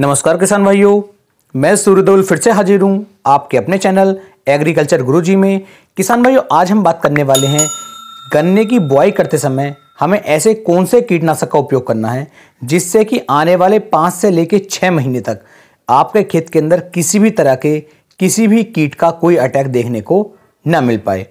नमस्कार किसान भाइयों मैं सूर्यदेवल फिर से हाजिर हूँ आपके अपने चैनल एग्रीकल्चर गुरुजी में किसान भाइयों आज हम बात करने वाले हैं गन्ने की बुआई करते समय हमें ऐसे कौन से कीटनाशक का उपयोग करना है जिससे कि आने वाले पाँच से लेकर छः महीने तक आपके खेत के अंदर किसी भी तरह के किसी भी कीट का कोई अटैक देखने को न मिल पाए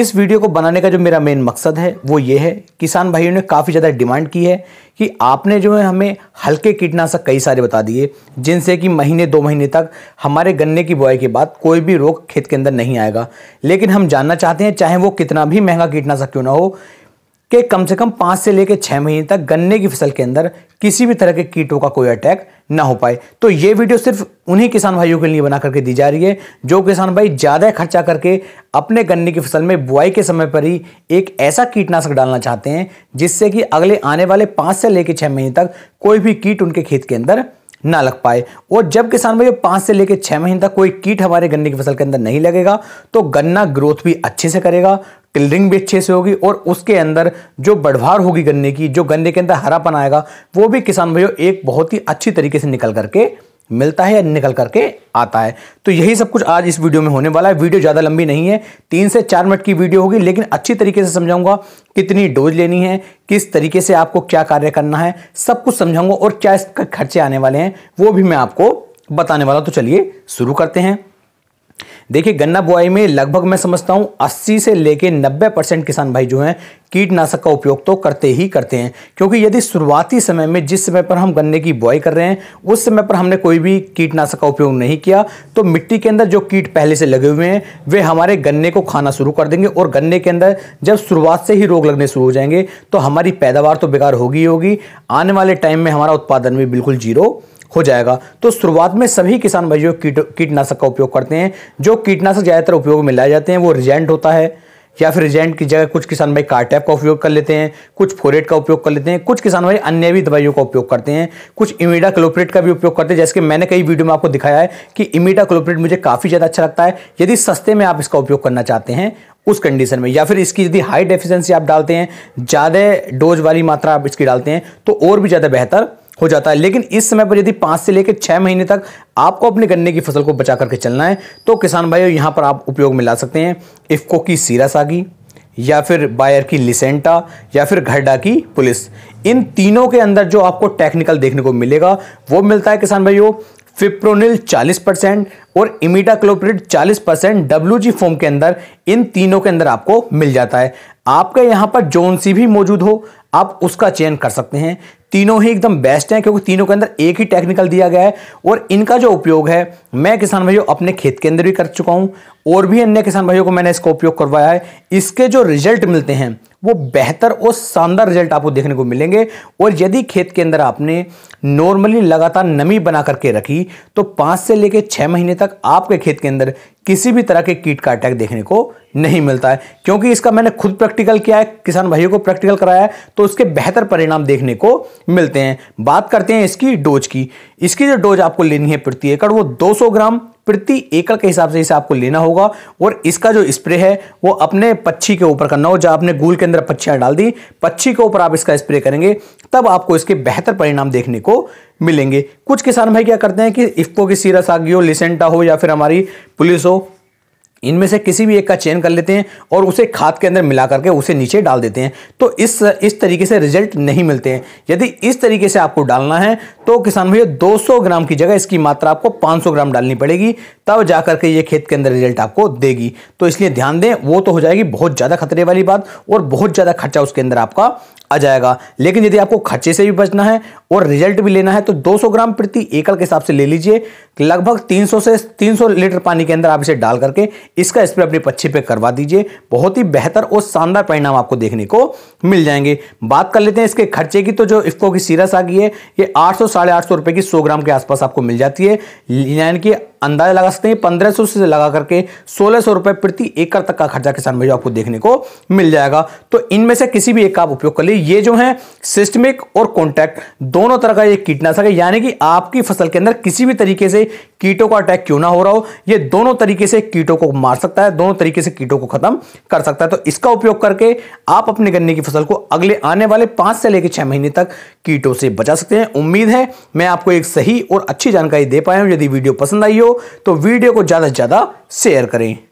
इस वीडियो को बनाने का जो मेरा मेन मकसद है वो ये है किसान भाइयों ने काफ़ी ज़्यादा डिमांड की है कि आपने जो है हमें हल्के कीटनाशक कई सारे बता दिए जिनसे कि महीने दो महीने तक हमारे गन्ने की बुआई के बाद कोई भी रोग खेत के अंदर नहीं आएगा लेकिन हम जानना चाहते हैं चाहे वो कितना भी महंगा कीटनाशक क्यों ना हो कि कम से कम पाँच से लेकर छः महीने तक गन्ने की फसल के अंदर किसी भी तरह के कीटों का कोई अटैक ना हो पाए तो ये वीडियो सिर्फ उन्हीं किसान भाइयों के लिए बना करके दी जा रही है जो किसान भाई ज़्यादा खर्चा करके अपने गन्ने की फसल में बुआई के समय पर ही एक ऐसा कीटनाशक डालना चाहते हैं जिससे कि अगले आने वाले पाँच से लेकर छः महीने तक कोई भी कीट उनके खेत के अंदर ना लग पाए और जब किसान भाई पाँच से लेकर छः महीने तक कोई कीट हमारे गन्ने की फसल के अंदर नहीं लगेगा तो गन्ना ग्रोथ भी अच्छे से करेगा टिल्डिंग भी अच्छे से होगी और उसके अंदर जो बढ़वार होगी गन्ने की जो गन्ने के अंदर हरापन आएगा वो भी किसान भाइयों एक बहुत ही अच्छी तरीके से निकल करके मिलता है या निकल करके आता है तो यही सब कुछ आज इस वीडियो में होने वाला है वीडियो ज़्यादा लंबी नहीं है तीन से चार मिनट की वीडियो होगी लेकिन अच्छी तरीके से समझाऊंगा कितनी डोज लेनी है किस तरीके से आपको क्या कार्य करना है सब कुछ समझाऊंगा और क्या इसके खर्चे आने वाले हैं वो भी मैं आपको बताने वाला तो चलिए शुरू करते हैं देखिए गन्ना बुआई में लगभग मैं समझता हूँ 80 से लेके 90 परसेंट किसान भाई जो हैं कीटनाशक का उपयोग तो करते ही करते हैं क्योंकि यदि शुरुआती समय में जिस समय पर हम गन्ने की बुआई कर रहे हैं उस समय पर हमने कोई भी कीटनाशक का उपयोग नहीं किया तो मिट्टी के अंदर जो कीट पहले से लगे हुए हैं वे हमारे गन्ने को खाना शुरू कर देंगे और गन्ने के अंदर जब शुरुआत से ही रोग लगने शुरू हो जाएंगे तो हमारी पैदावार तो बेकार होगी ही होगी आने वाले टाइम में हमारा उत्पादन भी बिल्कुल जीरो हो जाएगा तो शुरुआत में सभी किसान भाइयों कीट कीटनाशक का उपयोग करते हैं जो कीटनाशक ज़्यादातर उपयोग में लाए जाते हैं वो रिजेंट होता है या फिर रिजेंट की जगह कुछ किसान भाई कार्टैप का उपयोग कर लेते हैं कुछ फोरेट का उपयोग कर लेते हैं कुछ किसान भाई अन्य भी दवाइयों का उपयोग करते हैं कुछ इमीडा क्लोपरेट का भी उपयोग करते हैं जैसे कि मैंने कई वीडियो में आपको दिखाया है कि इमीडा क्लोपरेट मुझे काफ़ी ज़्यादा अच्छा लगता है यदि सस्ते में आप इसका उपयोग करना चाहते हैं उस कंडीशन में या फिर इसकी यदि हाई डेफिशेंसी आप डालते हैं ज़्यादा डोज वाली मात्रा आप इसकी डालते हैं तो और भी ज़्यादा बेहतर हो जाता है लेकिन इस समय पर यदि पांच से लेकर छह महीने तक आपको अपने गन्ने की फसल को बचा करके चलना है तो किसान भाइयों यहां पर आप उपयोग में ला सकते हैं इफ्को की सीरा सागी या फिर बायर की लिसेंटा या फिर घरडा की पुलिस इन तीनों के अंदर जो आपको टेक्निकल देखने को मिलेगा वो मिलता है किसान भाइयों फिप्रोनिल 40 परसेंट और imidacloprid 40 percent W G foam के अंदर इन तीनों के अंदर आपको मिल जाता है आपके यहां पर जोन सी भी मौजूद हो आप उसका चयन कर सकते हैं तीनों ही एकदम बेस्ट हैं क्योंकि तीनों के अंदर एक ही टेक्निकल दिया गया है और इनका जो उपयोग है मैं किसान भाइयों अपने खेत के अंदर भी कर चुका हूं और भी अन्य किसान भाइयों को मैंने इसका उपयोग करवाया है इसके जो रिजल्ट मिलते हैं वो बेहतर और शानदार रिजल्ट आपको देखने को मिलेंगे और यदि खेत के अंदर आपने नॉर्मली लगातार नमी बना करके रखी तो पाँच से लेकर छः महीने तक आपके खेत के अंदर किसी भी तरह के कीट का अटैक देखने को नहीं मिलता है क्योंकि इसका मैंने खुद प्रैक्टिकल किया है किसान भाइयों को प्रैक्टिकल कराया है तो उसके बेहतर परिणाम देखने को मिलते हैं बात करते हैं इसकी डोज की इसकी जो डोज आपको लेनी है प्रति एकड़ वो 200 ग्राम प्रति एकड़ के हिसाब से इसे आपको लेना होगा और इसका जो स्प्रे है वो अपने पक्षी के ऊपर करना हो जब आपने गूल के अंदर पक्षियां डाल दी पक्षी के ऊपर आप इसका स्प्रे करेंगे तब आपको इसके बेहतर परिणाम देखने को मिलेंगे कुछ किसान भाई क्या करते हैं कि इफ्को की सीरस आगी हो लिसेंटा हो या फिर हमारी पुलिस हो इनमें से किसी भी एक का चयन कर लेते हैं और उसे खाद के अंदर मिला करके उसे नीचे डाल देते हैं तो इस इस तरीके से रिजल्ट नहीं मिलते हैं यदि इस तरीके से आपको डालना है तो किसान भैया 200 ग्राम की जगह इसकी मात्रा आपको 500 ग्राम डालनी पड़ेगी तब जा करके ये खेत के अंदर रिजल्ट आपको देगी तो इसलिए ध्यान दें वो तो हो जाएगी बहुत ज़्यादा खतरे वाली बात और बहुत ज़्यादा खर्चा उसके अंदर आपका आ जाएगा लेकिन यदि आपको खर्चे से भी बचना है और रिजल्ट भी लेना है तो 200 ग्राम प्रति एकड़ के हिसाब से ले लीजिए लगभग 300 से 300 लीटर पानी के अंदर आप इसे डाल करके इसका स्प्रे अपने पक्षी पे करवा दीजिए बहुत ही बेहतर और शानदार परिणाम आपको देखने को मिल जाएंगे बात कर लेते हैं इसके खर्चे की तो जो इफ्को की सीरस आ गई है ये आठ सौ साढ़े आठ सौ की सौ ग्राम के आसपास आपको मिल जाती है यानी कि अंदाजा लगा सकते हैं पंद्रह सौ से लगा करके सोलह सौ रुपए प्रति एकड़ तक का खर्चा किसान भाई आपको देखने को मिल जाएगा तो इनमें से किसी भी एक का आप उपयोग कर लीजिए ये जो है सिस्टमिक और कॉन्टैक्ट दोनों तरह का ये कीटनाशक है यानी कि आपकी फसल के अंदर किसी भी तरीके से कीटों का अटैक क्यों ना हो रहा हो ये दोनों तरीके से कीटों को मार सकता है दोनों तरीके से कीटों को खत्म कर सकता है तो इसका उपयोग करके आप अपने गन्ने की फसल को अगले आने वाले पांच से लेकर छह महीने तक कीटों से बचा सकते हैं उम्मीद है मैं आपको एक सही और अच्छी जानकारी दे पाया हूं यदि वीडियो पसंद आई हो तो वीडियो को ज़्यादा से ज़्यादा शेयर करें